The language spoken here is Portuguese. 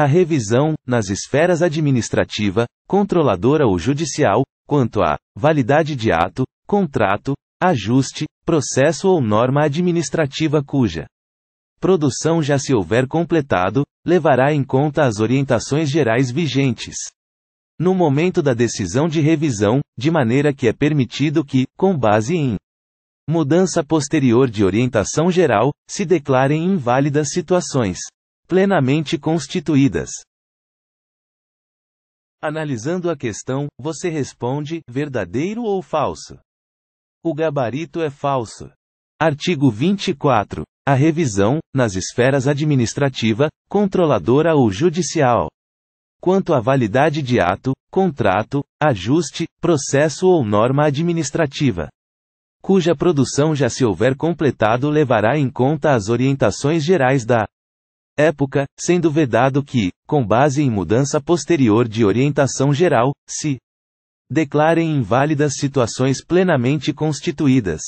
A revisão, nas esferas administrativa, controladora ou judicial, quanto à validade de ato, contrato, ajuste, processo ou norma administrativa cuja produção já se houver completado, levará em conta as orientações gerais vigentes. No momento da decisão de revisão, de maneira que é permitido que, com base em mudança posterior de orientação geral, se declarem inválidas situações plenamente constituídas. Analisando a questão, você responde: verdadeiro ou falso? O gabarito é falso. Artigo 24. A revisão, nas esferas administrativa, controladora ou judicial. Quanto à validade de ato, contrato, ajuste, processo ou norma administrativa, cuja produção já se houver completado levará em conta as orientações gerais da época, sendo vedado que, com base em mudança posterior de orientação geral, se declarem inválidas situações plenamente constituídas.